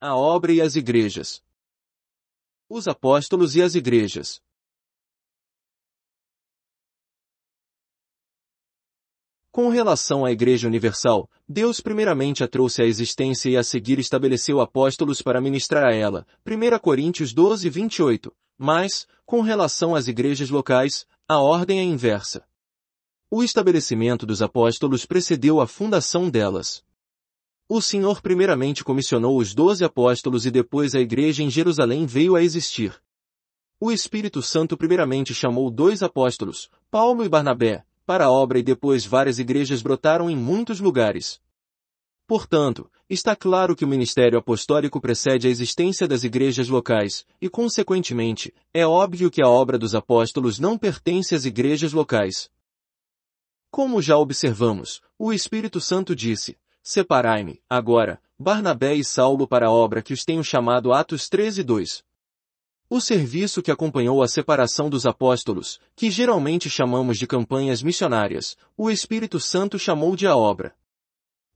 a obra e as igrejas. Os apóstolos e as igrejas. Com relação à Igreja Universal, Deus primeiramente a trouxe à existência e a seguir estabeleceu apóstolos para ministrar a ela, 1 Coríntios 12, 28. Mas, com relação às igrejas locais, a ordem é inversa. O estabelecimento dos apóstolos precedeu a fundação delas. O Senhor primeiramente comissionou os doze apóstolos e depois a igreja em Jerusalém veio a existir. O Espírito Santo primeiramente chamou dois apóstolos, Paulo e Barnabé, para a obra e depois várias igrejas brotaram em muitos lugares. Portanto, está claro que o ministério apostólico precede a existência das igrejas locais, e consequentemente, é óbvio que a obra dos apóstolos não pertence às igrejas locais. Como já observamos, o Espírito Santo disse, Separai-me, agora, Barnabé e Saulo para a obra que os tenho chamado Atos 13 2. O serviço que acompanhou a separação dos apóstolos, que geralmente chamamos de campanhas missionárias, o Espírito Santo chamou de a obra.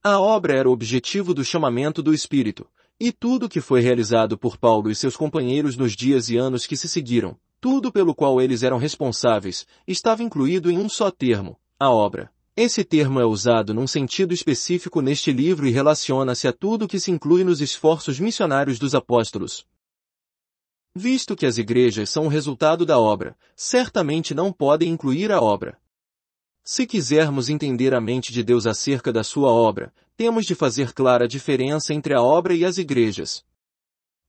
A obra era o objetivo do chamamento do Espírito, e tudo que foi realizado por Paulo e seus companheiros nos dias e anos que se seguiram, tudo pelo qual eles eram responsáveis, estava incluído em um só termo, a obra. Esse termo é usado num sentido específico neste livro e relaciona-se a tudo que se inclui nos esforços missionários dos apóstolos. Visto que as igrejas são o resultado da obra, certamente não podem incluir a obra. Se quisermos entender a mente de Deus acerca da sua obra, temos de fazer clara a diferença entre a obra e as igrejas.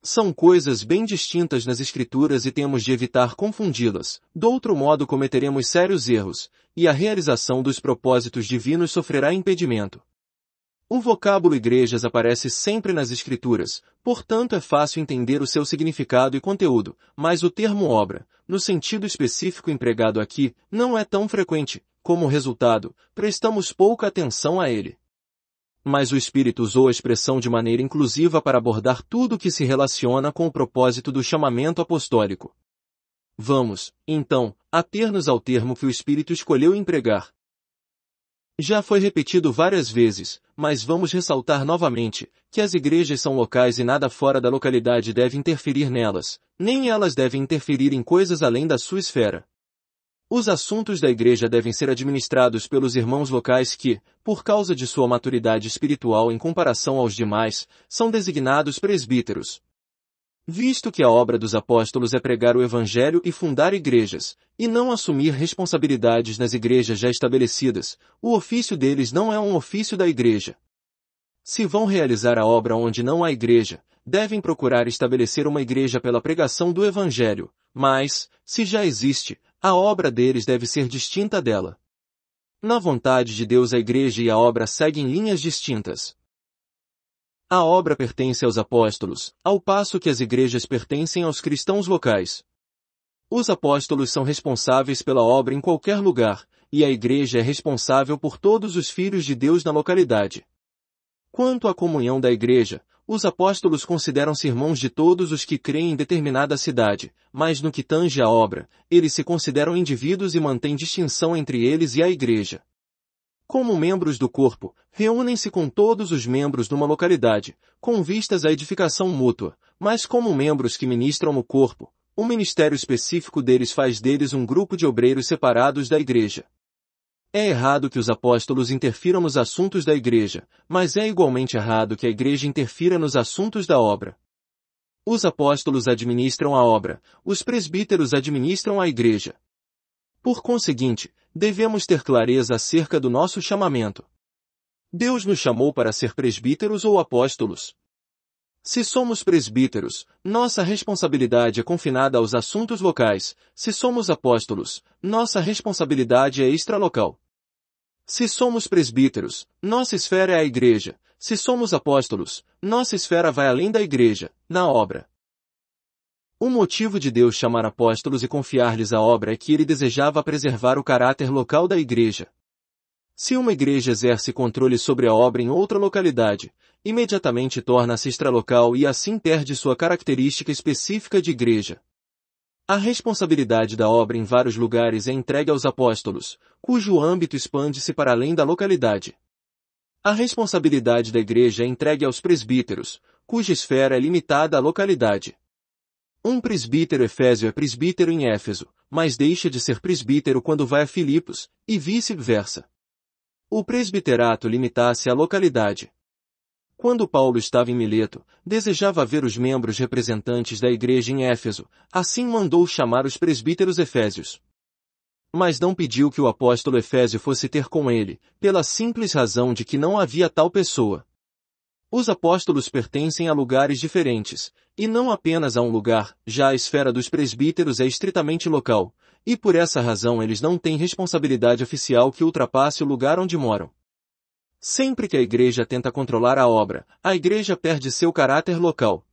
São coisas bem distintas nas escrituras e temos de evitar confundi-las, do outro modo cometeremos sérios erros, e a realização dos propósitos divinos sofrerá impedimento. O vocábulo igrejas aparece sempre nas escrituras, portanto é fácil entender o seu significado e conteúdo, mas o termo obra, no sentido específico empregado aqui, não é tão frequente, como resultado, prestamos pouca atenção a ele mas o Espírito usou a expressão de maneira inclusiva para abordar tudo que se relaciona com o propósito do chamamento apostólico. Vamos, então, ater-nos ao termo que o Espírito escolheu empregar. Já foi repetido várias vezes, mas vamos ressaltar novamente, que as igrejas são locais e nada fora da localidade deve interferir nelas, nem elas devem interferir em coisas além da sua esfera. Os assuntos da igreja devem ser administrados pelos irmãos locais que, por causa de sua maturidade espiritual em comparação aos demais, são designados presbíteros. Visto que a obra dos apóstolos é pregar o evangelho e fundar igrejas, e não assumir responsabilidades nas igrejas já estabelecidas, o ofício deles não é um ofício da igreja. Se vão realizar a obra onde não há igreja, devem procurar estabelecer uma igreja pela pregação do evangelho, mas, se já existe, a obra deles deve ser distinta dela. Na vontade de Deus a igreja e a obra seguem linhas distintas. A obra pertence aos apóstolos, ao passo que as igrejas pertencem aos cristãos locais. Os apóstolos são responsáveis pela obra em qualquer lugar, e a igreja é responsável por todos os filhos de Deus na localidade. Quanto à comunhão da igreja, os apóstolos consideram-se irmãos de todos os que creem em determinada cidade, mas no que tange à obra, eles se consideram indivíduos e mantêm distinção entre eles e a igreja. Como membros do corpo, reúnem-se com todos os membros numa localidade, com vistas à edificação mútua, mas como membros que ministram o corpo, o ministério específico deles faz deles um grupo de obreiros separados da igreja. É errado que os apóstolos interfiram nos assuntos da igreja, mas é igualmente errado que a igreja interfira nos assuntos da obra. Os apóstolos administram a obra, os presbíteros administram a igreja. Por conseguinte, devemos ter clareza acerca do nosso chamamento. Deus nos chamou para ser presbíteros ou apóstolos. Se somos presbíteros, nossa responsabilidade é confinada aos assuntos locais. Se somos apóstolos, nossa responsabilidade é extralocal. Se somos presbíteros, nossa esfera é a igreja. Se somos apóstolos, nossa esfera vai além da igreja, na obra. O motivo de Deus chamar apóstolos e confiar-lhes a obra é que ele desejava preservar o caráter local da igreja. Se uma igreja exerce controle sobre a obra em outra localidade, imediatamente torna-se extralocal e assim perde sua característica específica de igreja. A responsabilidade da obra em vários lugares é entregue aos apóstolos, cujo âmbito expande-se para além da localidade. A responsabilidade da igreja é entregue aos presbíteros, cuja esfera é limitada à localidade. Um presbítero efésio é presbítero em Éfeso, mas deixa de ser presbítero quando vai a Filipos, e vice-versa. O presbiterato limita-se à localidade. Quando Paulo estava em Mileto, desejava ver os membros representantes da igreja em Éfeso, assim mandou chamar os presbíteros efésios. Mas não pediu que o apóstolo Efésio fosse ter com ele, pela simples razão de que não havia tal pessoa. Os apóstolos pertencem a lugares diferentes, e não apenas a um lugar, já a esfera dos presbíteros é estritamente local, e por essa razão eles não têm responsabilidade oficial que ultrapasse o lugar onde moram. Sempre que a igreja tenta controlar a obra, a igreja perde seu caráter local.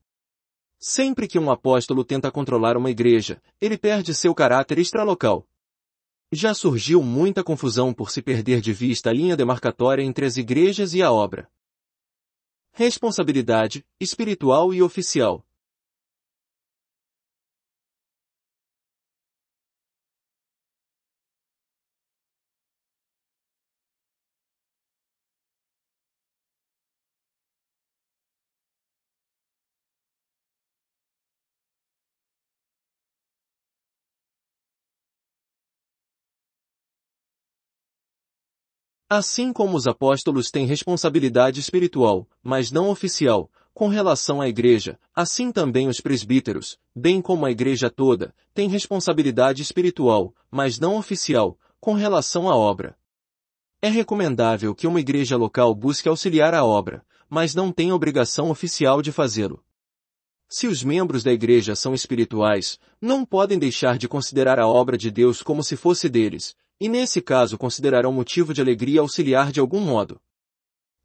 Sempre que um apóstolo tenta controlar uma igreja, ele perde seu caráter extralocal. Já surgiu muita confusão por se perder de vista a linha demarcatória entre as igrejas e a obra. Responsabilidade espiritual e oficial. Assim como os apóstolos têm responsabilidade espiritual, mas não oficial, com relação à igreja, assim também os presbíteros, bem como a igreja toda, têm responsabilidade espiritual, mas não oficial, com relação à obra. É recomendável que uma igreja local busque auxiliar a obra, mas não tem obrigação oficial de fazê-lo. Se os membros da igreja são espirituais, não podem deixar de considerar a obra de Deus como se fosse deles, e nesse caso considerarão motivo de alegria auxiliar de algum modo.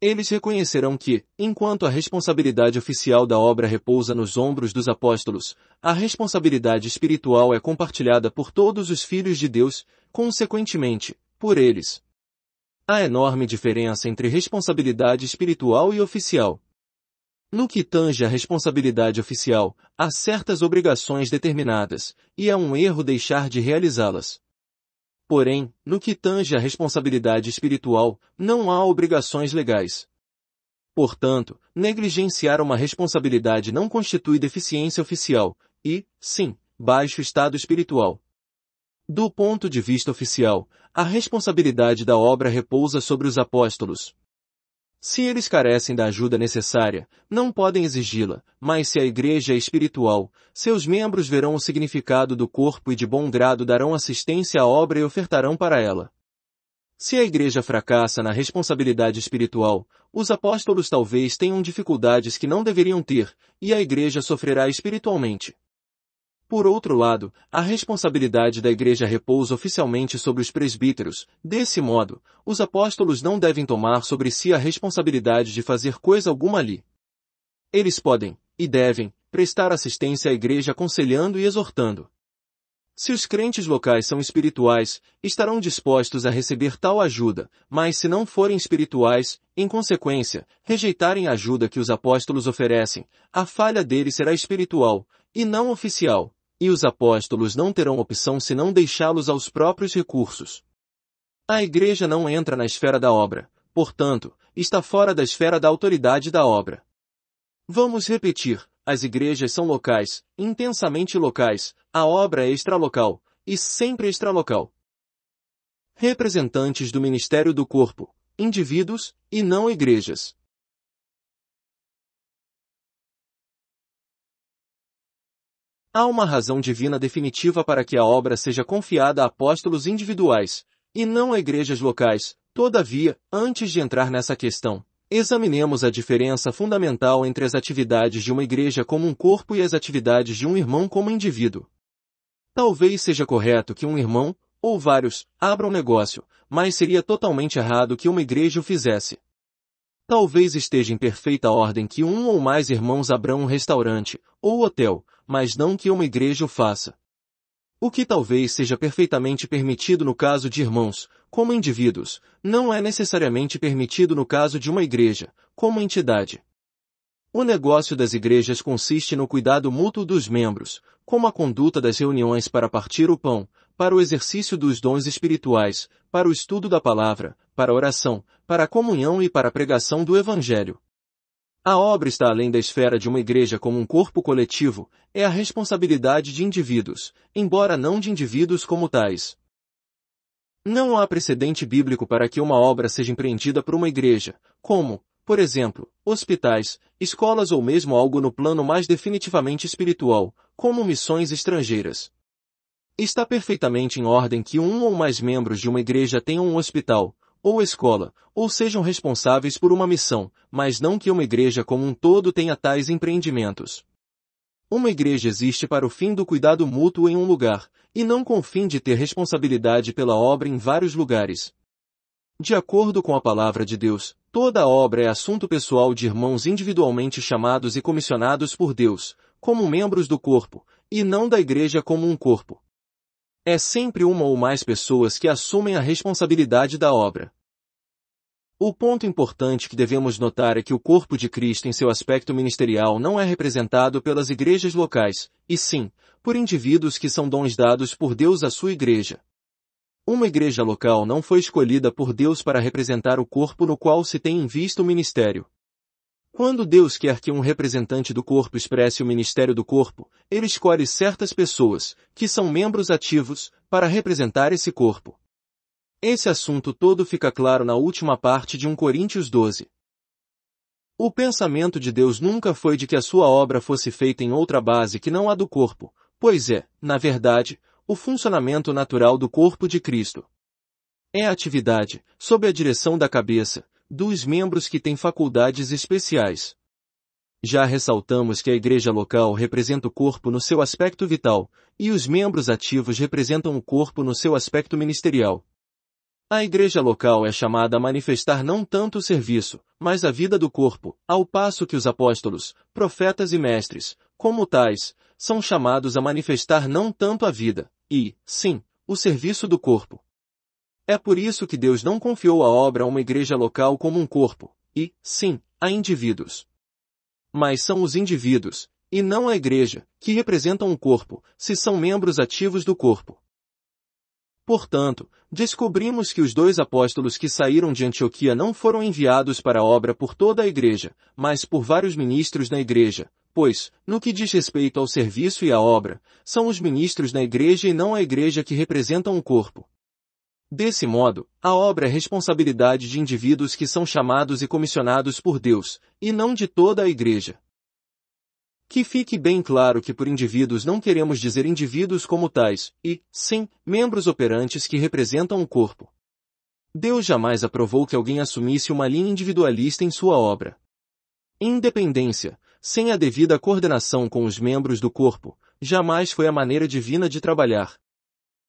Eles reconhecerão que, enquanto a responsabilidade oficial da obra repousa nos ombros dos apóstolos, a responsabilidade espiritual é compartilhada por todos os filhos de Deus, consequentemente, por eles. Há enorme diferença entre responsabilidade espiritual e oficial. No que tange à responsabilidade oficial, há certas obrigações determinadas, e é um erro deixar de realizá-las. Porém, no que tange à responsabilidade espiritual, não há obrigações legais. Portanto, negligenciar uma responsabilidade não constitui deficiência oficial e, sim, baixo estado espiritual. Do ponto de vista oficial, a responsabilidade da obra repousa sobre os apóstolos, se eles carecem da ajuda necessária, não podem exigi-la, mas se a igreja é espiritual, seus membros verão o significado do corpo e de bom grado darão assistência à obra e ofertarão para ela. Se a igreja fracassa na responsabilidade espiritual, os apóstolos talvez tenham dificuldades que não deveriam ter, e a igreja sofrerá espiritualmente. Por outro lado, a responsabilidade da igreja repousa oficialmente sobre os presbíteros. Desse modo, os apóstolos não devem tomar sobre si a responsabilidade de fazer coisa alguma ali. Eles podem, e devem, prestar assistência à igreja aconselhando e exortando. Se os crentes locais são espirituais, estarão dispostos a receber tal ajuda, mas se não forem espirituais, em consequência, rejeitarem a ajuda que os apóstolos oferecem, a falha deles será espiritual, e não oficial e os apóstolos não terão opção se não deixá-los aos próprios recursos. A igreja não entra na esfera da obra, portanto, está fora da esfera da autoridade da obra. Vamos repetir, as igrejas são locais, intensamente locais, a obra é extralocal, e sempre extralocal. Representantes do Ministério do Corpo, indivíduos, e não igrejas. Há uma razão divina definitiva para que a obra seja confiada a apóstolos individuais, e não a igrejas locais. Todavia, antes de entrar nessa questão, examinemos a diferença fundamental entre as atividades de uma igreja como um corpo e as atividades de um irmão como indivíduo. Talvez seja correto que um irmão, ou vários, abram um negócio, mas seria totalmente errado que uma igreja o fizesse. Talvez esteja em perfeita ordem que um ou mais irmãos abram um restaurante, ou hotel, mas não que uma igreja o faça. O que talvez seja perfeitamente permitido no caso de irmãos, como indivíduos, não é necessariamente permitido no caso de uma igreja, como entidade. O negócio das igrejas consiste no cuidado mútuo dos membros, como a conduta das reuniões para partir o pão, para o exercício dos dons espirituais, para o estudo da palavra, para a oração, para a comunhão e para a pregação do Evangelho. A obra está além da esfera de uma igreja como um corpo coletivo, é a responsabilidade de indivíduos, embora não de indivíduos como tais. Não há precedente bíblico para que uma obra seja empreendida por uma igreja, como, por exemplo, hospitais, escolas ou mesmo algo no plano mais definitivamente espiritual, como missões estrangeiras. Está perfeitamente em ordem que um ou mais membros de uma igreja tenham um hospital, ou escola, ou sejam responsáveis por uma missão, mas não que uma igreja como um todo tenha tais empreendimentos. Uma igreja existe para o fim do cuidado mútuo em um lugar, e não com o fim de ter responsabilidade pela obra em vários lugares. De acordo com a palavra de Deus, toda obra é assunto pessoal de irmãos individualmente chamados e comissionados por Deus, como membros do corpo, e não da igreja como um corpo. É sempre uma ou mais pessoas que assumem a responsabilidade da obra. O ponto importante que devemos notar é que o corpo de Cristo em seu aspecto ministerial não é representado pelas igrejas locais, e sim, por indivíduos que são dons dados por Deus à sua igreja. Uma igreja local não foi escolhida por Deus para representar o corpo no qual se tem em vista o ministério. Quando Deus quer que um representante do corpo expresse o ministério do corpo, ele escolhe certas pessoas, que são membros ativos, para representar esse corpo. Esse assunto todo fica claro na última parte de 1 Coríntios 12. O pensamento de Deus nunca foi de que a sua obra fosse feita em outra base que não a do corpo, pois é, na verdade, o funcionamento natural do corpo de Cristo. É a atividade, sob a direção da cabeça, dos membros que têm faculdades especiais. Já ressaltamos que a igreja local representa o corpo no seu aspecto vital, e os membros ativos representam o corpo no seu aspecto ministerial. A igreja local é chamada a manifestar não tanto o serviço, mas a vida do corpo, ao passo que os apóstolos, profetas e mestres, como tais, são chamados a manifestar não tanto a vida, e, sim, o serviço do corpo, é por isso que Deus não confiou a obra a uma igreja local como um corpo, e, sim, a indivíduos. Mas são os indivíduos, e não a igreja, que representam o corpo, se são membros ativos do corpo. Portanto, descobrimos que os dois apóstolos que saíram de Antioquia não foram enviados para a obra por toda a igreja, mas por vários ministros na igreja, pois, no que diz respeito ao serviço e à obra, são os ministros na igreja e não a igreja que representam o corpo. Desse modo, a obra é responsabilidade de indivíduos que são chamados e comissionados por Deus, e não de toda a Igreja. Que fique bem claro que por indivíduos não queremos dizer indivíduos como tais, e, sim, membros operantes que representam o corpo. Deus jamais aprovou que alguém assumisse uma linha individualista em sua obra. Independência, sem a devida coordenação com os membros do corpo, jamais foi a maneira divina de trabalhar.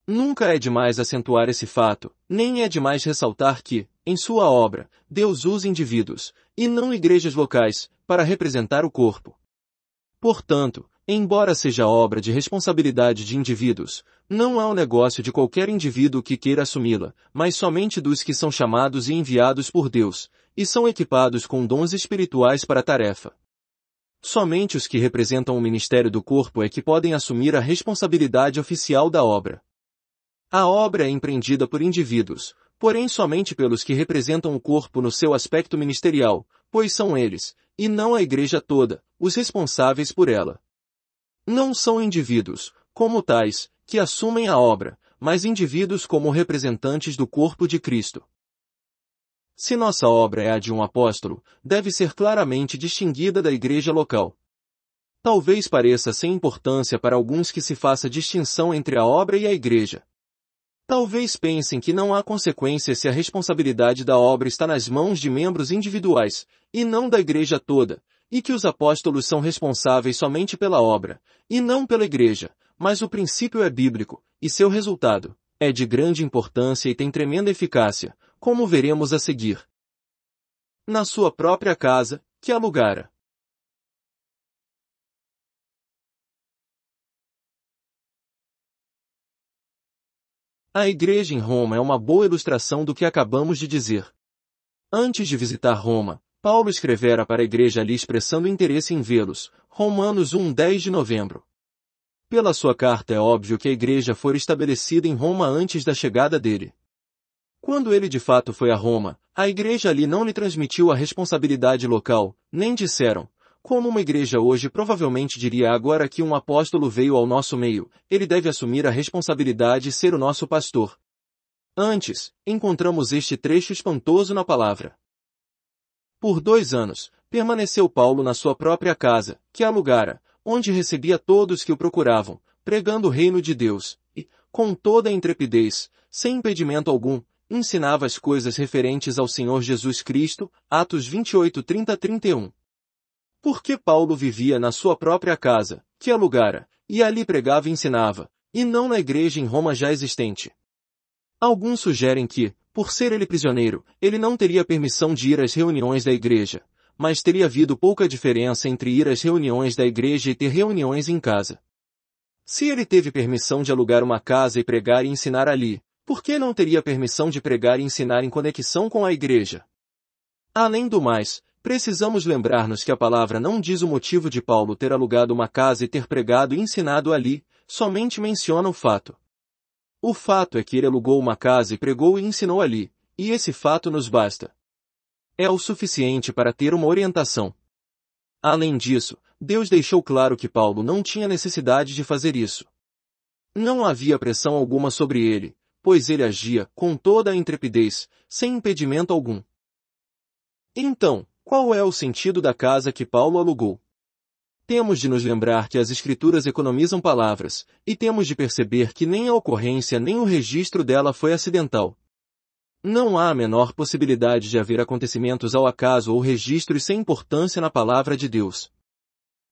Nunca é demais acentuar esse fato, nem é demais ressaltar que, em sua obra, Deus usa indivíduos, e não igrejas locais, para representar o corpo. Portanto, embora seja obra de responsabilidade de indivíduos, não há o um negócio de qualquer indivíduo que queira assumi-la, mas somente dos que são chamados e enviados por Deus, e são equipados com dons espirituais para a tarefa. Somente os que representam o ministério do corpo é que podem assumir a responsabilidade oficial da obra. A obra é empreendida por indivíduos, porém somente pelos que representam o corpo no seu aspecto ministerial, pois são eles, e não a igreja toda, os responsáveis por ela. Não são indivíduos, como tais, que assumem a obra, mas indivíduos como representantes do corpo de Cristo. Se nossa obra é a de um apóstolo, deve ser claramente distinguida da igreja local. Talvez pareça sem importância para alguns que se faça distinção entre a obra e a igreja, Talvez pensem que não há consequência se a responsabilidade da obra está nas mãos de membros individuais, e não da igreja toda, e que os apóstolos são responsáveis somente pela obra, e não pela igreja, mas o princípio é bíblico, e seu resultado é de grande importância e tem tremenda eficácia, como veremos a seguir. Na sua própria casa, que alugara, A igreja em Roma é uma boa ilustração do que acabamos de dizer. Antes de visitar Roma, Paulo escrevera para a igreja ali expressando interesse em vê-los, Romanos 1, 10 de novembro. Pela sua carta é óbvio que a igreja foi estabelecida em Roma antes da chegada dele. Quando ele de fato foi a Roma, a igreja ali não lhe transmitiu a responsabilidade local, nem disseram, como uma igreja hoje provavelmente diria agora que um apóstolo veio ao nosso meio, ele deve assumir a responsabilidade e ser o nosso pastor. Antes, encontramos este trecho espantoso na palavra. Por dois anos, permaneceu Paulo na sua própria casa, que alugara, onde recebia todos que o procuravam, pregando o reino de Deus, e, com toda a intrepidez, sem impedimento algum, ensinava as coisas referentes ao Senhor Jesus Cristo, Atos 28, 30, 31. Porque Paulo vivia na sua própria casa, que alugara, e ali pregava e ensinava, e não na igreja em Roma já existente. Alguns sugerem que, por ser ele prisioneiro, ele não teria permissão de ir às reuniões da igreja, mas teria havido pouca diferença entre ir às reuniões da igreja e ter reuniões em casa. Se ele teve permissão de alugar uma casa e pregar e ensinar ali, por que não teria permissão de pregar e ensinar em conexão com a igreja? Além do mais, Precisamos lembrar-nos que a palavra não diz o motivo de Paulo ter alugado uma casa e ter pregado e ensinado ali, somente menciona o fato. O fato é que ele alugou uma casa e pregou e ensinou ali, e esse fato nos basta. É o suficiente para ter uma orientação. Além disso, Deus deixou claro que Paulo não tinha necessidade de fazer isso. Não havia pressão alguma sobre ele, pois ele agia com toda a intrepidez, sem impedimento algum. Então, qual é o sentido da casa que Paulo alugou? Temos de nos lembrar que as escrituras economizam palavras, e temos de perceber que nem a ocorrência nem o registro dela foi acidental. Não há a menor possibilidade de haver acontecimentos ao acaso ou registros sem importância na palavra de Deus.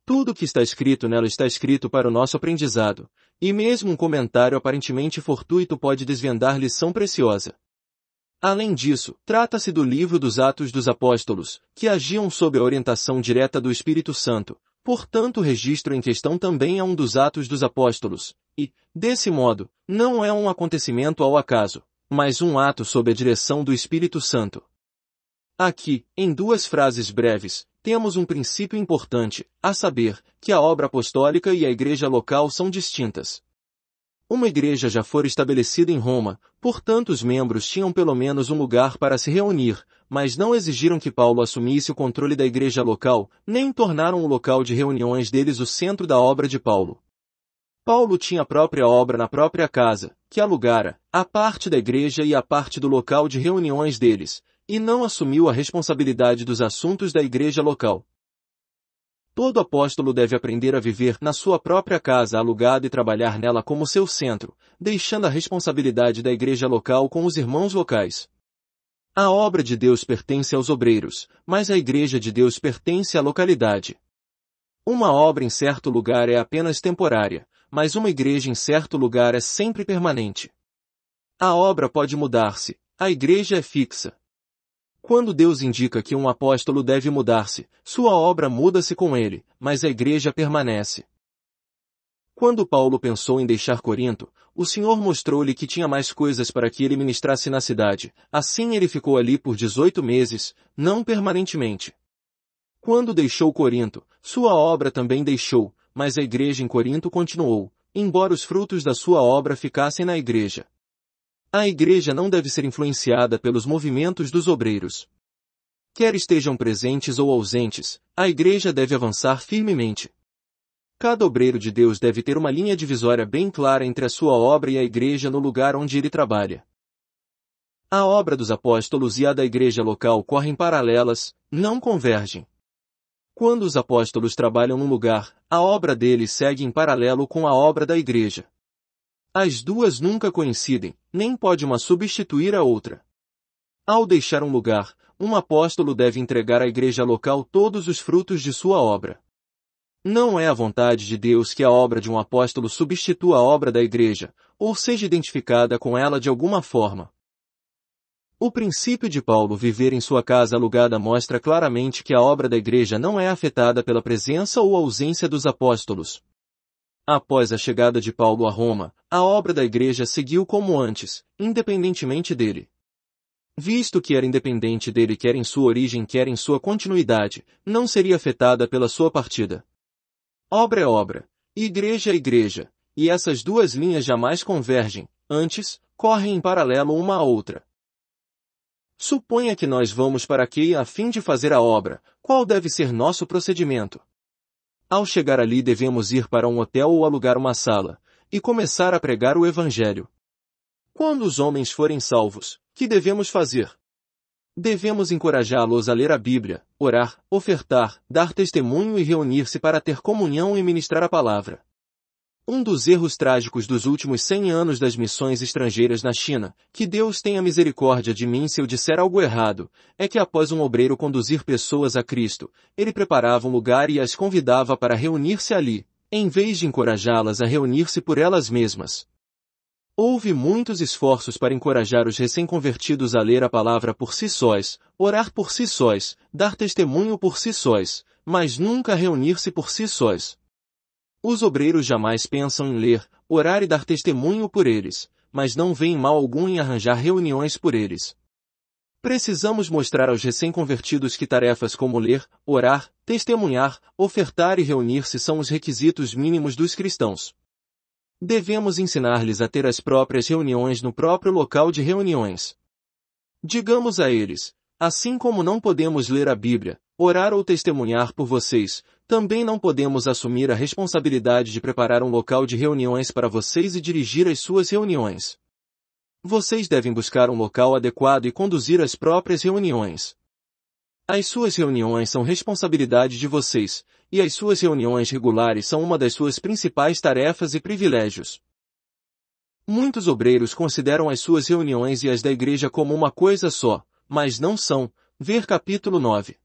Tudo o que está escrito nela está escrito para o nosso aprendizado, e mesmo um comentário aparentemente fortuito pode desvendar lição preciosa. Além disso, trata-se do livro dos Atos dos Apóstolos, que agiam sob a orientação direta do Espírito Santo. Portanto, o registro em questão também é um dos Atos dos Apóstolos, e, desse modo, não é um acontecimento ao acaso, mas um ato sob a direção do Espírito Santo. Aqui, em duas frases breves, temos um princípio importante, a saber, que a obra apostólica e a igreja local são distintas. Uma igreja já fora estabelecida em Roma, portanto os membros tinham pelo menos um lugar para se reunir, mas não exigiram que Paulo assumisse o controle da igreja local, nem tornaram o local de reuniões deles o centro da obra de Paulo. Paulo tinha a própria obra na própria casa, que alugara, a parte da igreja e a parte do local de reuniões deles, e não assumiu a responsabilidade dos assuntos da igreja local. Todo apóstolo deve aprender a viver na sua própria casa alugada e trabalhar nela como seu centro, deixando a responsabilidade da igreja local com os irmãos locais. A obra de Deus pertence aos obreiros, mas a igreja de Deus pertence à localidade. Uma obra em certo lugar é apenas temporária, mas uma igreja em certo lugar é sempre permanente. A obra pode mudar-se, a igreja é fixa, quando Deus indica que um apóstolo deve mudar-se, sua obra muda-se com ele, mas a igreja permanece. Quando Paulo pensou em deixar Corinto, o Senhor mostrou-lhe que tinha mais coisas para que ele ministrasse na cidade, assim ele ficou ali por 18 meses, não permanentemente. Quando deixou Corinto, sua obra também deixou, mas a igreja em Corinto continuou, embora os frutos da sua obra ficassem na igreja. A igreja não deve ser influenciada pelos movimentos dos obreiros. Quer estejam presentes ou ausentes, a igreja deve avançar firmemente. Cada obreiro de Deus deve ter uma linha divisória bem clara entre a sua obra e a igreja no lugar onde ele trabalha. A obra dos apóstolos e a da igreja local correm paralelas, não convergem. Quando os apóstolos trabalham num lugar, a obra deles segue em paralelo com a obra da igreja. As duas nunca coincidem, nem pode uma substituir a outra. Ao deixar um lugar, um apóstolo deve entregar à igreja local todos os frutos de sua obra. Não é a vontade de Deus que a obra de um apóstolo substitua a obra da igreja, ou seja identificada com ela de alguma forma. O princípio de Paulo viver em sua casa alugada mostra claramente que a obra da igreja não é afetada pela presença ou ausência dos apóstolos, Após a chegada de Paulo a Roma, a obra da igreja seguiu como antes, independentemente dele. Visto que era independente dele quer em sua origem quer em sua continuidade, não seria afetada pela sua partida. Obra é obra, igreja é igreja, e essas duas linhas jamais convergem, antes, correm em paralelo uma à outra. Suponha que nós vamos para aqui a fim de fazer a obra, qual deve ser nosso procedimento? Ao chegar ali devemos ir para um hotel ou alugar uma sala, e começar a pregar o Evangelho. Quando os homens forem salvos, que devemos fazer? Devemos encorajá-los a ler a Bíblia, orar, ofertar, dar testemunho e reunir-se para ter comunhão e ministrar a palavra. Um dos erros trágicos dos últimos 100 anos das missões estrangeiras na China, que Deus tenha misericórdia de mim se eu disser algo errado, é que após um obreiro conduzir pessoas a Cristo, ele preparava um lugar e as convidava para reunir-se ali, em vez de encorajá-las a reunir-se por elas mesmas. Houve muitos esforços para encorajar os recém-convertidos a ler a palavra por si sós, orar por si sós, dar testemunho por si sós, mas nunca reunir-se por si sós. Os obreiros jamais pensam em ler, orar e dar testemunho por eles, mas não veem mal algum em arranjar reuniões por eles. Precisamos mostrar aos recém-convertidos que tarefas como ler, orar, testemunhar, ofertar e reunir-se são os requisitos mínimos dos cristãos. Devemos ensinar-lhes a ter as próprias reuniões no próprio local de reuniões. Digamos a eles, assim como não podemos ler a Bíblia, orar ou testemunhar por vocês, também não podemos assumir a responsabilidade de preparar um local de reuniões para vocês e dirigir as suas reuniões. Vocês devem buscar um local adequado e conduzir as próprias reuniões. As suas reuniões são responsabilidade de vocês, e as suas reuniões regulares são uma das suas principais tarefas e privilégios. Muitos obreiros consideram as suas reuniões e as da igreja como uma coisa só, mas não são. Ver capítulo 9.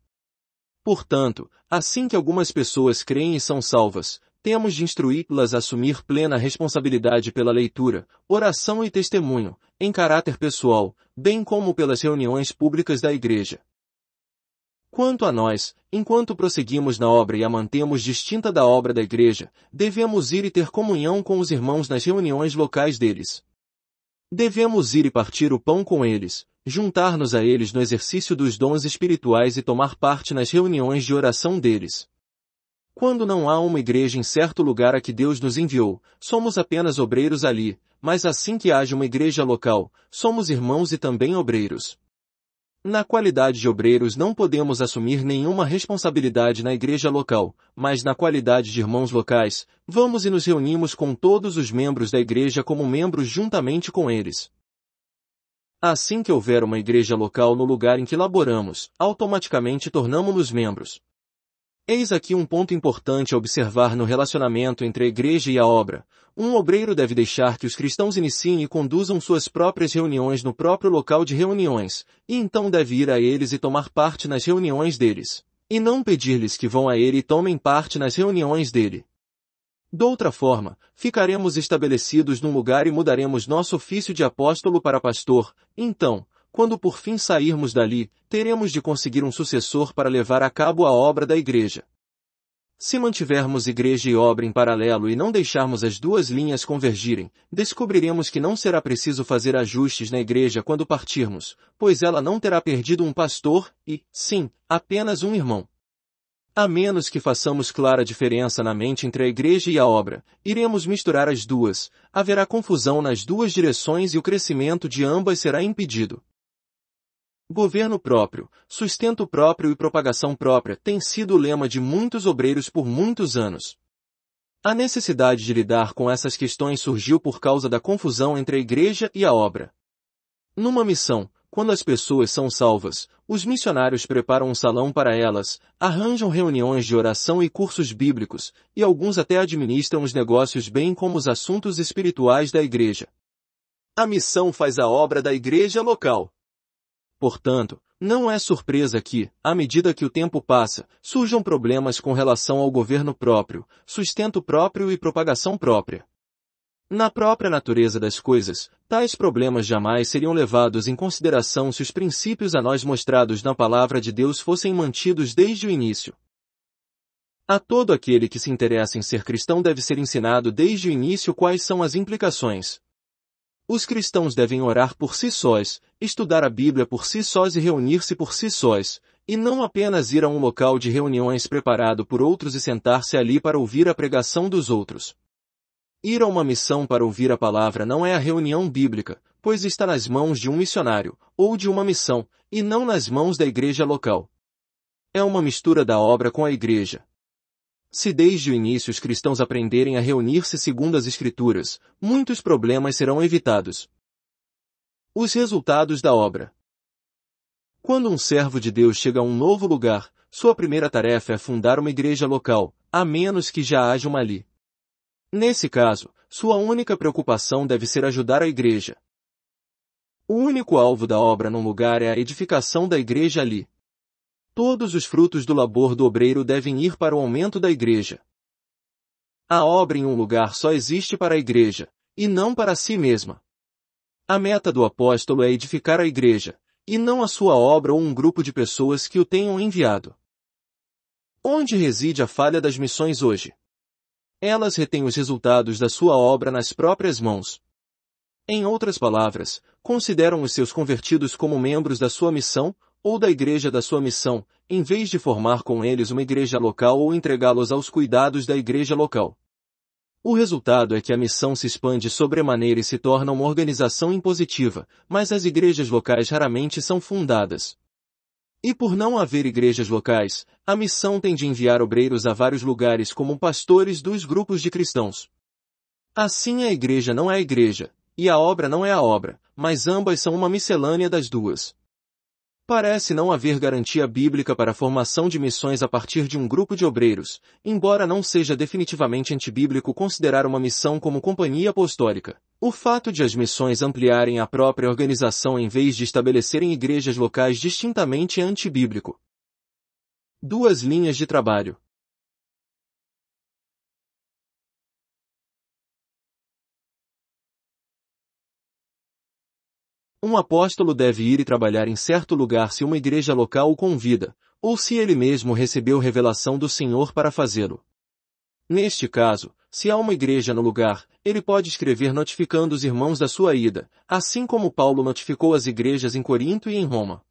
Portanto, assim que algumas pessoas creem e são salvas, temos de instruí-las a assumir plena responsabilidade pela leitura, oração e testemunho, em caráter pessoal, bem como pelas reuniões públicas da Igreja. Quanto a nós, enquanto prosseguimos na obra e a mantemos distinta da obra da Igreja, devemos ir e ter comunhão com os irmãos nas reuniões locais deles. Devemos ir e partir o pão com eles, juntar-nos a eles no exercício dos dons espirituais e tomar parte nas reuniões de oração deles. Quando não há uma igreja em certo lugar a que Deus nos enviou, somos apenas obreiros ali, mas assim que haja uma igreja local, somos irmãos e também obreiros. Na qualidade de obreiros não podemos assumir nenhuma responsabilidade na igreja local, mas na qualidade de irmãos locais, vamos e nos reunimos com todos os membros da igreja como membros juntamente com eles. Assim que houver uma igreja local no lugar em que laboramos, automaticamente tornamos-nos membros. Eis aqui um ponto importante a observar no relacionamento entre a igreja e a obra. Um obreiro deve deixar que os cristãos iniciem e conduzam suas próprias reuniões no próprio local de reuniões, e então deve ir a eles e tomar parte nas reuniões deles. E não pedir-lhes que vão a ele e tomem parte nas reuniões dele. De outra forma, ficaremos estabelecidos num lugar e mudaremos nosso ofício de apóstolo para pastor. Então, quando por fim sairmos dali, teremos de conseguir um sucessor para levar a cabo a obra da igreja. Se mantivermos igreja e obra em paralelo e não deixarmos as duas linhas convergirem, descobriremos que não será preciso fazer ajustes na igreja quando partirmos, pois ela não terá perdido um pastor e, sim, apenas um irmão. A menos que façamos clara diferença na mente entre a igreja e a obra, iremos misturar as duas, haverá confusão nas duas direções e o crescimento de ambas será impedido. Governo próprio, sustento próprio e propagação própria tem sido o lema de muitos obreiros por muitos anos. A necessidade de lidar com essas questões surgiu por causa da confusão entre a igreja e a obra. Numa missão, quando as pessoas são salvas, os missionários preparam um salão para elas, arranjam reuniões de oração e cursos bíblicos, e alguns até administram os negócios bem como os assuntos espirituais da igreja. A missão faz a obra da igreja local. Portanto, não é surpresa que, à medida que o tempo passa, surjam problemas com relação ao governo próprio, sustento próprio e propagação própria. Na própria natureza das coisas, tais problemas jamais seriam levados em consideração se os princípios a nós mostrados na palavra de Deus fossem mantidos desde o início. A todo aquele que se interessa em ser cristão deve ser ensinado desde o início quais são as implicações. Os cristãos devem orar por si sós, estudar a Bíblia por si sós e reunir-se por si sós, e não apenas ir a um local de reuniões preparado por outros e sentar-se ali para ouvir a pregação dos outros. Ir a uma missão para ouvir a palavra não é a reunião bíblica, pois está nas mãos de um missionário, ou de uma missão, e não nas mãos da igreja local. É uma mistura da obra com a igreja. Se desde o início os cristãos aprenderem a reunir-se segundo as Escrituras, muitos problemas serão evitados. Os resultados da obra. Quando um servo de Deus chega a um novo lugar, sua primeira tarefa é fundar uma igreja local, a menos que já haja uma ali. Nesse caso, sua única preocupação deve ser ajudar a igreja. O único alvo da obra num lugar é a edificação da igreja ali. Todos os frutos do labor do obreiro devem ir para o aumento da igreja. A obra em um lugar só existe para a igreja, e não para si mesma. A meta do apóstolo é edificar a igreja, e não a sua obra ou um grupo de pessoas que o tenham enviado. Onde reside a falha das missões hoje? Elas retêm os resultados da sua obra nas próprias mãos. Em outras palavras, consideram os seus convertidos como membros da sua missão, ou da igreja da sua missão, em vez de formar com eles uma igreja local ou entregá-los aos cuidados da igreja local. O resultado é que a missão se expande sobremaneira e se torna uma organização impositiva, mas as igrejas locais raramente são fundadas. E por não haver igrejas locais, a missão tem de enviar obreiros a vários lugares como pastores dos grupos de cristãos. Assim a igreja não é a igreja, e a obra não é a obra, mas ambas são uma miscelânea das duas. Parece não haver garantia bíblica para a formação de missões a partir de um grupo de obreiros, embora não seja definitivamente antibíblico considerar uma missão como companhia apostólica. O fato de as missões ampliarem a própria organização em vez de estabelecerem igrejas locais distintamente é antibíblico. Duas linhas de trabalho. Um apóstolo deve ir e trabalhar em certo lugar se uma igreja local o convida, ou se ele mesmo recebeu revelação do Senhor para fazê-lo. Neste caso, se há uma igreja no lugar, ele pode escrever notificando os irmãos da sua ida, assim como Paulo notificou as igrejas em Corinto e em Roma.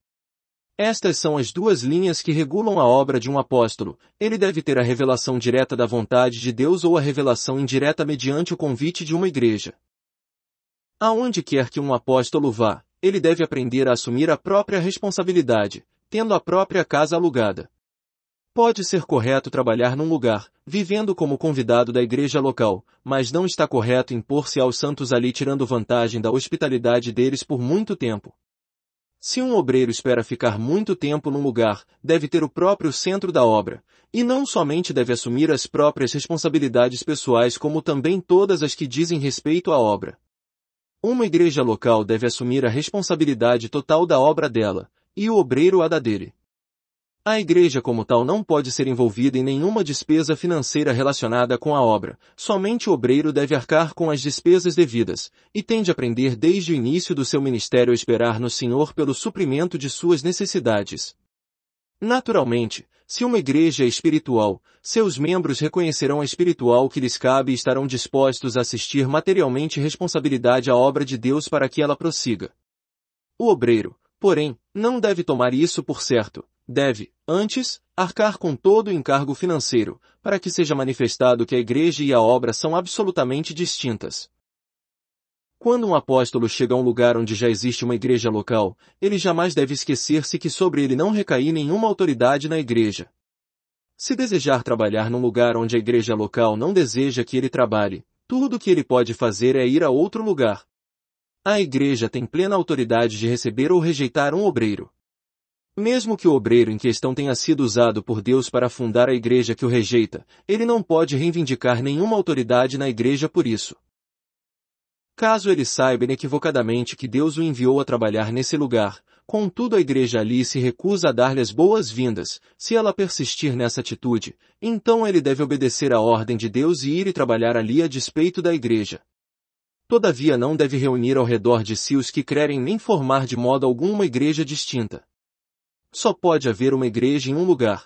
Estas são as duas linhas que regulam a obra de um apóstolo. Ele deve ter a revelação direta da vontade de Deus ou a revelação indireta mediante o convite de uma igreja. Aonde quer que um apóstolo vá, ele deve aprender a assumir a própria responsabilidade, tendo a própria casa alugada. Pode ser correto trabalhar num lugar, vivendo como convidado da igreja local, mas não está correto impor-se aos santos ali tirando vantagem da hospitalidade deles por muito tempo. Se um obreiro espera ficar muito tempo num lugar, deve ter o próprio centro da obra, e não somente deve assumir as próprias responsabilidades pessoais como também todas as que dizem respeito à obra. Uma igreja local deve assumir a responsabilidade total da obra dela, e o obreiro a da dele. A igreja como tal não pode ser envolvida em nenhuma despesa financeira relacionada com a obra, somente o obreiro deve arcar com as despesas devidas, e tem de aprender desde o início do seu ministério a esperar no Senhor pelo suprimento de suas necessidades. Naturalmente, se uma igreja é espiritual, seus membros reconhecerão a espiritual que lhes cabe e estarão dispostos a assistir materialmente responsabilidade à obra de Deus para que ela prossiga. O obreiro, porém, não deve tomar isso por certo, deve, antes, arcar com todo o encargo financeiro, para que seja manifestado que a igreja e a obra são absolutamente distintas. Quando um apóstolo chega a um lugar onde já existe uma igreja local, ele jamais deve esquecer-se que sobre ele não recai nenhuma autoridade na igreja. Se desejar trabalhar num lugar onde a igreja local não deseja que ele trabalhe, tudo o que ele pode fazer é ir a outro lugar. A igreja tem plena autoridade de receber ou rejeitar um obreiro. Mesmo que o obreiro em questão tenha sido usado por Deus para fundar a igreja que o rejeita, ele não pode reivindicar nenhuma autoridade na igreja por isso. Caso ele saiba inequivocadamente que Deus o enviou a trabalhar nesse lugar, contudo a igreja ali se recusa a dar-lhe as boas-vindas, se ela persistir nessa atitude, então ele deve obedecer à ordem de Deus e ir e trabalhar ali a despeito da igreja todavia não deve reunir ao redor de si os que crerem nem formar de modo algum uma igreja distinta. Só pode haver uma igreja em um lugar.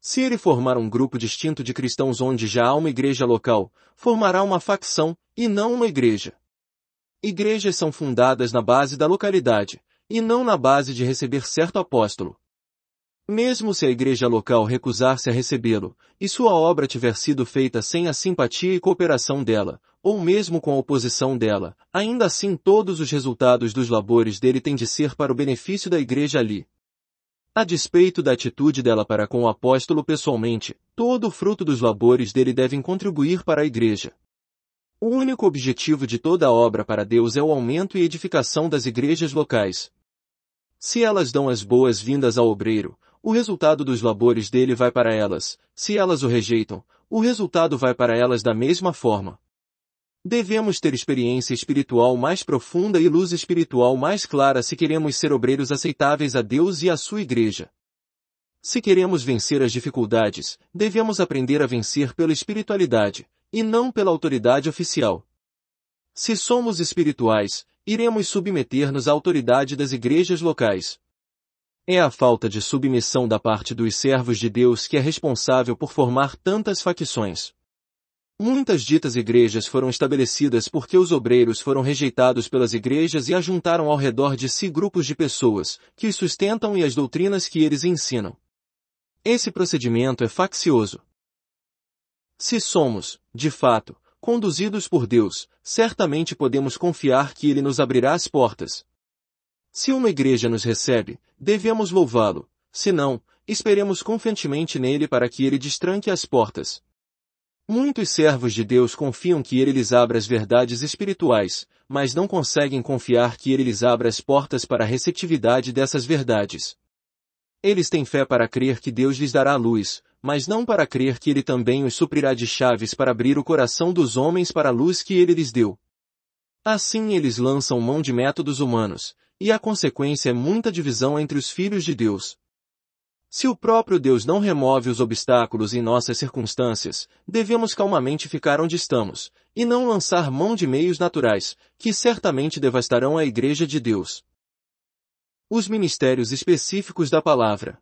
Se ele formar um grupo distinto de cristãos onde já há uma igreja local, formará uma facção, e não uma igreja. Igrejas são fundadas na base da localidade, e não na base de receber certo apóstolo. Mesmo se a igreja local recusar-se a recebê-lo, e sua obra tiver sido feita sem a simpatia e cooperação dela, ou mesmo com a oposição dela, ainda assim todos os resultados dos labores dele têm de ser para o benefício da igreja ali. A despeito da atitude dela para com o apóstolo pessoalmente, todo o fruto dos labores dele devem contribuir para a igreja. O único objetivo de toda a obra para Deus é o aumento e edificação das igrejas locais. Se elas dão as boas-vindas ao obreiro, o resultado dos labores dele vai para elas. Se elas o rejeitam, o resultado vai para elas da mesma forma. Devemos ter experiência espiritual mais profunda e luz espiritual mais clara se queremos ser obreiros aceitáveis a Deus e à sua igreja. Se queremos vencer as dificuldades, devemos aprender a vencer pela espiritualidade, e não pela autoridade oficial. Se somos espirituais, iremos submeter-nos à autoridade das igrejas locais. É a falta de submissão da parte dos servos de Deus que é responsável por formar tantas facções. Muitas ditas igrejas foram estabelecidas porque os obreiros foram rejeitados pelas igrejas e ajuntaram ao redor de si grupos de pessoas, que os sustentam e as doutrinas que eles ensinam. Esse procedimento é faccioso. Se somos, de fato, conduzidos por Deus, certamente podemos confiar que Ele nos abrirá as portas. Se uma igreja nos recebe, devemos louvá-lo, se não, esperemos confiantemente nele para que Ele destranque as portas. Muitos servos de Deus confiam que ele lhes abra as verdades espirituais, mas não conseguem confiar que ele lhes abra as portas para a receptividade dessas verdades. Eles têm fé para crer que Deus lhes dará a luz, mas não para crer que ele também os suprirá de chaves para abrir o coração dos homens para a luz que ele lhes deu. Assim eles lançam mão de métodos humanos, e a consequência é muita divisão entre os filhos de Deus, se o próprio Deus não remove os obstáculos em nossas circunstâncias, devemos calmamente ficar onde estamos, e não lançar mão de meios naturais, que certamente devastarão a Igreja de Deus. Os ministérios específicos da palavra.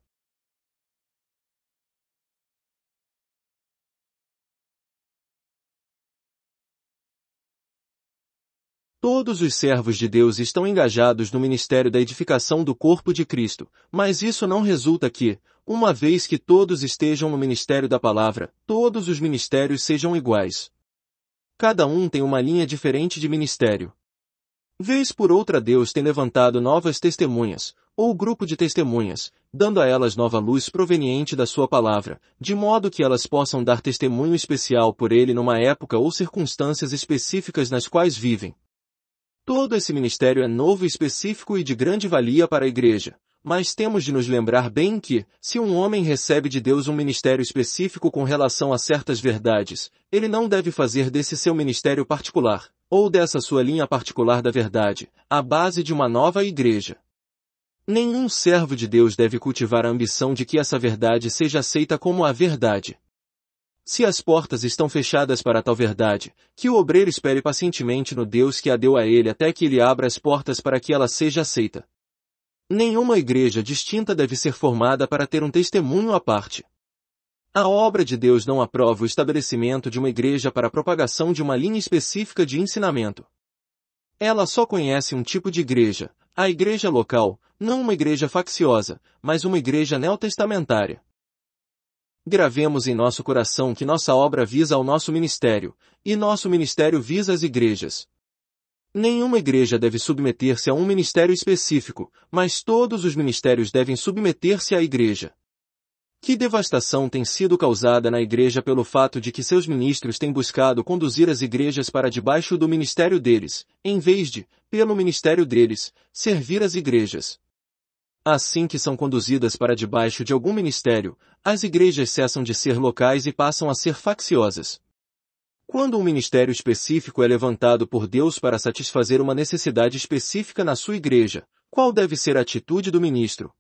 Todos os servos de Deus estão engajados no ministério da edificação do corpo de Cristo, mas isso não resulta que, uma vez que todos estejam no ministério da palavra, todos os ministérios sejam iguais. Cada um tem uma linha diferente de ministério. Vez por outra Deus tem levantado novas testemunhas, ou grupo de testemunhas, dando a elas nova luz proveniente da sua palavra, de modo que elas possam dar testemunho especial por ele numa época ou circunstâncias específicas nas quais vivem. Todo esse ministério é novo, específico e de grande valia para a igreja. Mas temos de nos lembrar bem que, se um homem recebe de Deus um ministério específico com relação a certas verdades, ele não deve fazer desse seu ministério particular, ou dessa sua linha particular da verdade, a base de uma nova igreja. Nenhum servo de Deus deve cultivar a ambição de que essa verdade seja aceita como a verdade, se as portas estão fechadas para tal verdade, que o obreiro espere pacientemente no Deus que a deu a ele até que ele abra as portas para que ela seja aceita. Nenhuma igreja distinta deve ser formada para ter um testemunho à parte. A obra de Deus não aprova o estabelecimento de uma igreja para a propagação de uma linha específica de ensinamento. Ela só conhece um tipo de igreja, a igreja local, não uma igreja facciosa, mas uma igreja neotestamentária gravemos em nosso coração que nossa obra visa ao nosso ministério, e nosso ministério visa as igrejas. Nenhuma igreja deve submeter-se a um ministério específico, mas todos os ministérios devem submeter-se à igreja. Que devastação tem sido causada na igreja pelo fato de que seus ministros têm buscado conduzir as igrejas para debaixo do ministério deles, em vez de, pelo ministério deles, servir as igrejas. Assim que são conduzidas para debaixo de algum ministério, as igrejas cessam de ser locais e passam a ser facciosas. Quando um ministério específico é levantado por Deus para satisfazer uma necessidade específica na sua igreja, qual deve ser a atitude do ministro?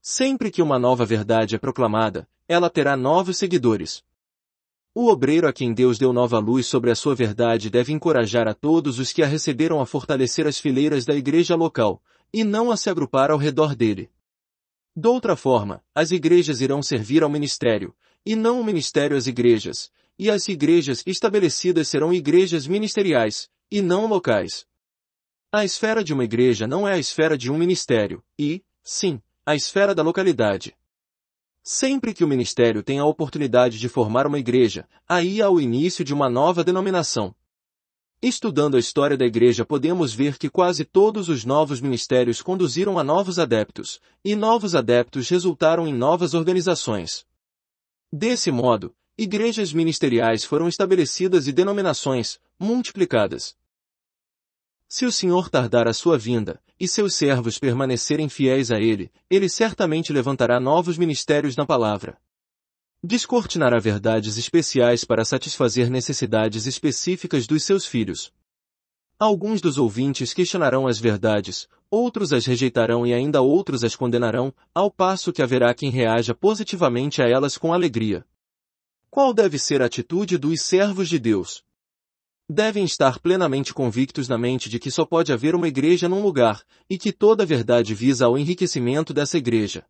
Sempre que uma nova verdade é proclamada, ela terá novos seguidores. O obreiro a quem Deus deu nova luz sobre a sua verdade deve encorajar a todos os que a receberam a fortalecer as fileiras da igreja local, e não a se agrupar ao redor dele. De outra forma, as igrejas irão servir ao ministério, e não o ministério às igrejas, e as igrejas estabelecidas serão igrejas ministeriais, e não locais. A esfera de uma igreja não é a esfera de um ministério, e, sim, a esfera da localidade. Sempre que o ministério tem a oportunidade de formar uma igreja, aí há o início de uma nova denominação, Estudando a história da Igreja podemos ver que quase todos os novos ministérios conduziram a novos adeptos, e novos adeptos resultaram em novas organizações. Desse modo, igrejas ministeriais foram estabelecidas e denominações, multiplicadas. Se o Senhor tardar a sua vinda, e seus servos permanecerem fiéis a Ele, Ele certamente levantará novos ministérios na palavra, descortinará verdades especiais para satisfazer necessidades específicas dos seus filhos. Alguns dos ouvintes questionarão as verdades, outros as rejeitarão e ainda outros as condenarão, ao passo que haverá quem reaja positivamente a elas com alegria. Qual deve ser a atitude dos servos de Deus? Devem estar plenamente convictos na mente de que só pode haver uma igreja num lugar, e que toda verdade visa ao enriquecimento dessa igreja.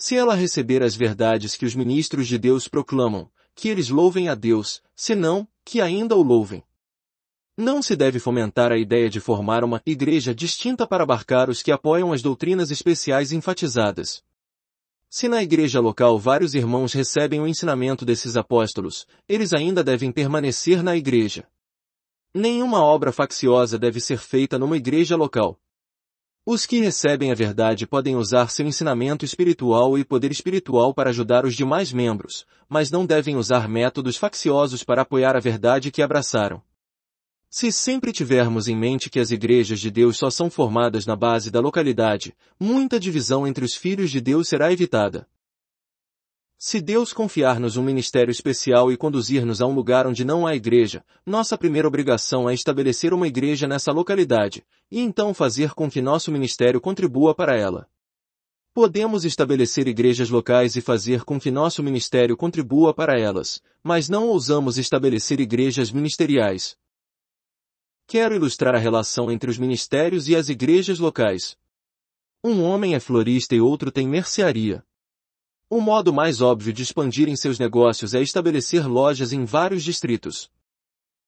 Se ela receber as verdades que os ministros de Deus proclamam, que eles louvem a Deus, senão, que ainda o louvem. Não se deve fomentar a ideia de formar uma igreja distinta para abarcar os que apoiam as doutrinas especiais enfatizadas. Se na igreja local vários irmãos recebem o ensinamento desses apóstolos, eles ainda devem permanecer na igreja. Nenhuma obra facciosa deve ser feita numa igreja local, os que recebem a verdade podem usar seu ensinamento espiritual e poder espiritual para ajudar os demais membros, mas não devem usar métodos facciosos para apoiar a verdade que abraçaram. Se sempre tivermos em mente que as igrejas de Deus só são formadas na base da localidade, muita divisão entre os filhos de Deus será evitada. Se Deus confiar-nos um ministério especial e conduzir-nos a um lugar onde não há igreja, nossa primeira obrigação é estabelecer uma igreja nessa localidade, e então fazer com que nosso ministério contribua para ela. Podemos estabelecer igrejas locais e fazer com que nosso ministério contribua para elas, mas não ousamos estabelecer igrejas ministeriais. Quero ilustrar a relação entre os ministérios e as igrejas locais. Um homem é florista e outro tem mercearia. O modo mais óbvio de expandir em seus negócios é estabelecer lojas em vários distritos.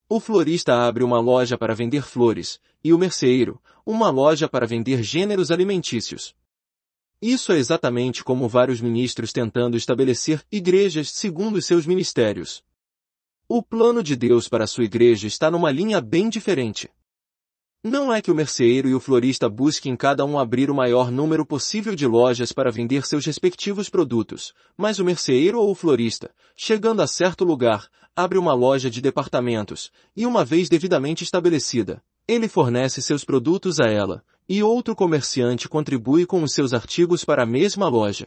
O florista abre uma loja para vender flores, e o merceeiro, uma loja para vender gêneros alimentícios. Isso é exatamente como vários ministros tentando estabelecer igrejas segundo seus ministérios. O plano de Deus para a sua igreja está numa linha bem diferente. Não é que o merceeiro e o florista busquem cada um abrir o maior número possível de lojas para vender seus respectivos produtos, mas o merceeiro ou o florista, chegando a certo lugar, abre uma loja de departamentos, e uma vez devidamente estabelecida, ele fornece seus produtos a ela, e outro comerciante contribui com os seus artigos para a mesma loja.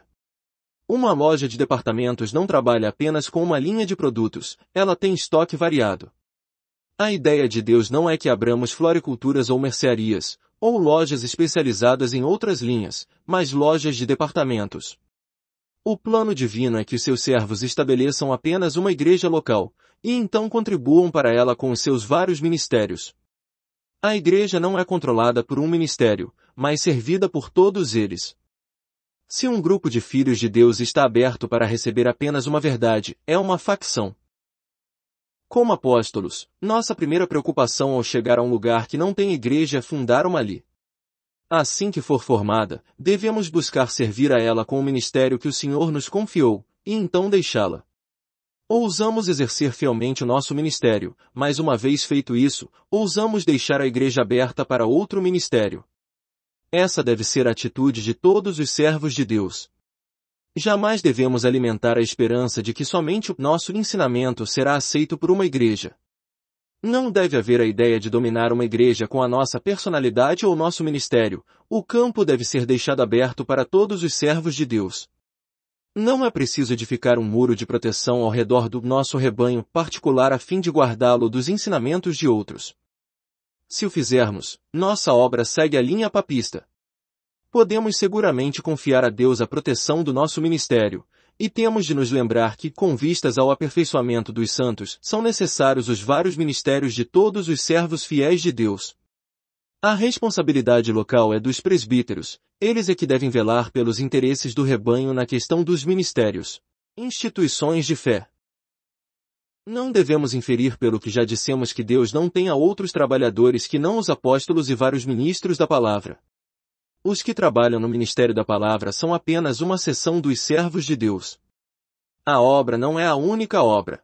Uma loja de departamentos não trabalha apenas com uma linha de produtos, ela tem estoque variado. A ideia de Deus não é que abramos floriculturas ou mercearias, ou lojas especializadas em outras linhas, mas lojas de departamentos. O plano divino é que seus servos estabeleçam apenas uma igreja local, e então contribuam para ela com os seus vários ministérios. A igreja não é controlada por um ministério, mas servida por todos eles. Se um grupo de filhos de Deus está aberto para receber apenas uma verdade, é uma facção. Como apóstolos, nossa primeira preocupação ao chegar a um lugar que não tem igreja é fundar uma ali. Assim que for formada, devemos buscar servir a ela com o ministério que o Senhor nos confiou, e então deixá-la. Ousamos exercer fielmente o nosso ministério, mas uma vez feito isso, ousamos deixar a igreja aberta para outro ministério. Essa deve ser a atitude de todos os servos de Deus. Jamais devemos alimentar a esperança de que somente o nosso ensinamento será aceito por uma igreja. Não deve haver a ideia de dominar uma igreja com a nossa personalidade ou nosso ministério. O campo deve ser deixado aberto para todos os servos de Deus. Não é preciso edificar um muro de proteção ao redor do nosso rebanho particular a fim de guardá-lo dos ensinamentos de outros. Se o fizermos, nossa obra segue a linha papista podemos seguramente confiar a Deus a proteção do nosso ministério, e temos de nos lembrar que, com vistas ao aperfeiçoamento dos santos, são necessários os vários ministérios de todos os servos fiéis de Deus. A responsabilidade local é dos presbíteros, eles é que devem velar pelos interesses do rebanho na questão dos ministérios, instituições de fé. Não devemos inferir pelo que já dissemos que Deus não tenha outros trabalhadores que não os apóstolos e vários ministros da palavra. Os que trabalham no ministério da palavra são apenas uma seção dos servos de Deus. A obra não é a única obra.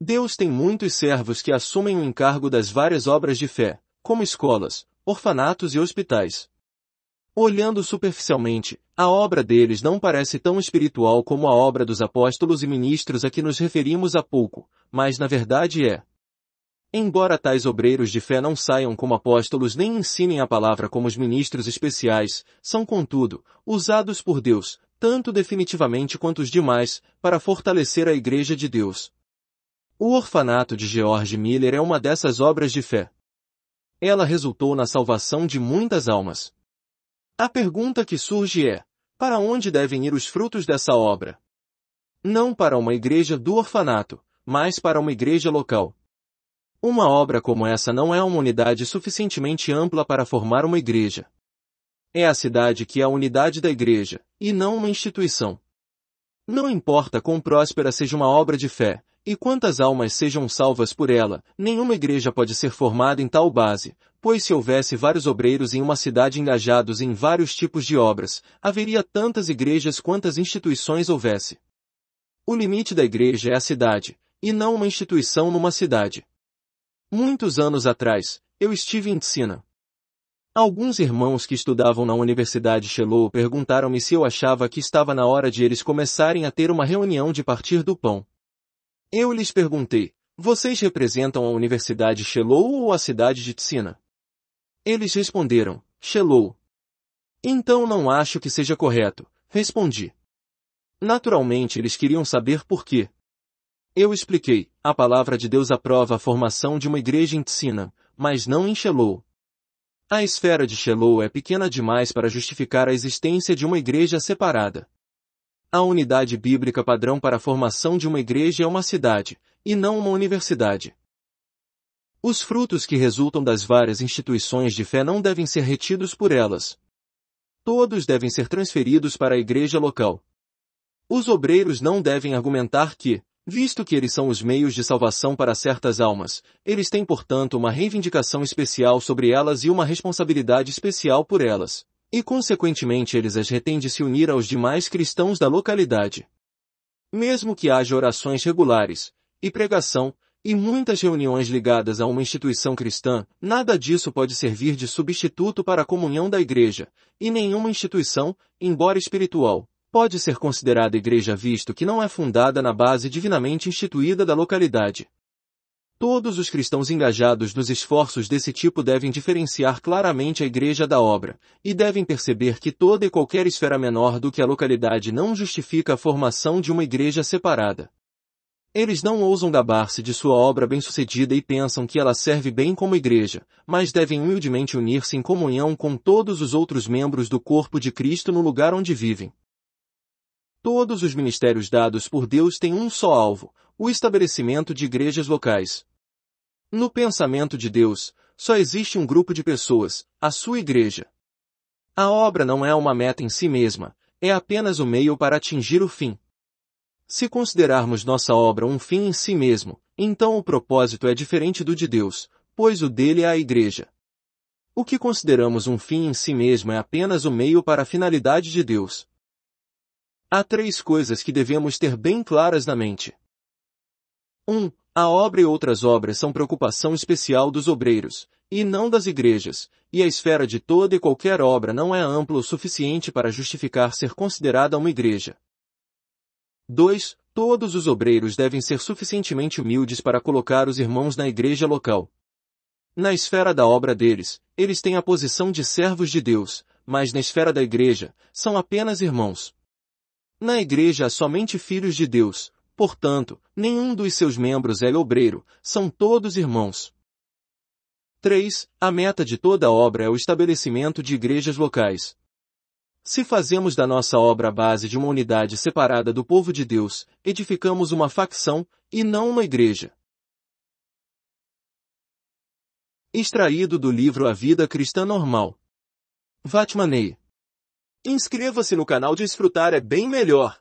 Deus tem muitos servos que assumem o encargo das várias obras de fé, como escolas, orfanatos e hospitais. Olhando superficialmente, a obra deles não parece tão espiritual como a obra dos apóstolos e ministros a que nos referimos há pouco, mas na verdade é. Embora tais obreiros de fé não saiam como apóstolos nem ensinem a palavra como os ministros especiais, são contudo, usados por Deus, tanto definitivamente quanto os demais, para fortalecer a Igreja de Deus. O orfanato de George Miller é uma dessas obras de fé. Ela resultou na salvação de muitas almas. A pergunta que surge é, para onde devem ir os frutos dessa obra? Não para uma igreja do orfanato, mas para uma igreja local, uma obra como essa não é uma unidade suficientemente ampla para formar uma igreja. É a cidade que é a unidade da igreja, e não uma instituição. Não importa quão próspera seja uma obra de fé, e quantas almas sejam salvas por ela, nenhuma igreja pode ser formada em tal base, pois se houvesse vários obreiros em uma cidade engajados em vários tipos de obras, haveria tantas igrejas quantas instituições houvesse. O limite da igreja é a cidade, e não uma instituição numa cidade. Muitos anos atrás, eu estive em Tsina. Alguns irmãos que estudavam na Universidade Shellow perguntaram-me se eu achava que estava na hora de eles começarem a ter uma reunião de partir do pão. Eu lhes perguntei, vocês representam a Universidade Shellow ou a cidade de Tsina? Eles responderam, Shellow. Então não acho que seja correto, respondi. Naturalmente eles queriam saber por quê. Eu expliquei, a palavra de Deus aprova a formação de uma igreja em Tsina, mas não em Shelou. A esfera de Shelou é pequena demais para justificar a existência de uma igreja separada. A unidade bíblica padrão para a formação de uma igreja é uma cidade, e não uma universidade. Os frutos que resultam das várias instituições de fé não devem ser retidos por elas. Todos devem ser transferidos para a igreja local. Os obreiros não devem argumentar que, Visto que eles são os meios de salvação para certas almas, eles têm portanto uma reivindicação especial sobre elas e uma responsabilidade especial por elas, e consequentemente eles as retêm de se unir aos demais cristãos da localidade. Mesmo que haja orações regulares, e pregação, e muitas reuniões ligadas a uma instituição cristã, nada disso pode servir de substituto para a comunhão da igreja, e nenhuma instituição, embora espiritual, pode ser considerada igreja visto que não é fundada na base divinamente instituída da localidade. Todos os cristãos engajados nos esforços desse tipo devem diferenciar claramente a igreja da obra, e devem perceber que toda e qualquer esfera menor do que a localidade não justifica a formação de uma igreja separada. Eles não ousam gabar-se de sua obra bem-sucedida e pensam que ela serve bem como igreja, mas devem humildemente unir-se em comunhão com todos os outros membros do corpo de Cristo no lugar onde vivem. Todos os ministérios dados por Deus têm um só alvo, o estabelecimento de igrejas locais. No pensamento de Deus, só existe um grupo de pessoas, a sua igreja. A obra não é uma meta em si mesma, é apenas o um meio para atingir o fim. Se considerarmos nossa obra um fim em si mesmo, então o propósito é diferente do de Deus, pois o dele é a igreja. O que consideramos um fim em si mesmo é apenas o um meio para a finalidade de Deus, Há três coisas que devemos ter bem claras na mente. 1. Um, a obra e outras obras são preocupação especial dos obreiros, e não das igrejas, e a esfera de toda e qualquer obra não é ampla o suficiente para justificar ser considerada uma igreja. 2. Todos os obreiros devem ser suficientemente humildes para colocar os irmãos na igreja local. Na esfera da obra deles, eles têm a posição de servos de Deus, mas na esfera da igreja, são apenas irmãos. Na igreja há somente filhos de Deus, portanto, nenhum dos seus membros é obreiro, são todos irmãos. 3. A meta de toda obra é o estabelecimento de igrejas locais. Se fazemos da nossa obra a base de uma unidade separada do povo de Deus, edificamos uma facção, e não uma igreja. Extraído do livro A Vida Cristã Normal. Vatmanei. Inscreva-se no canal Desfrutar é bem melhor.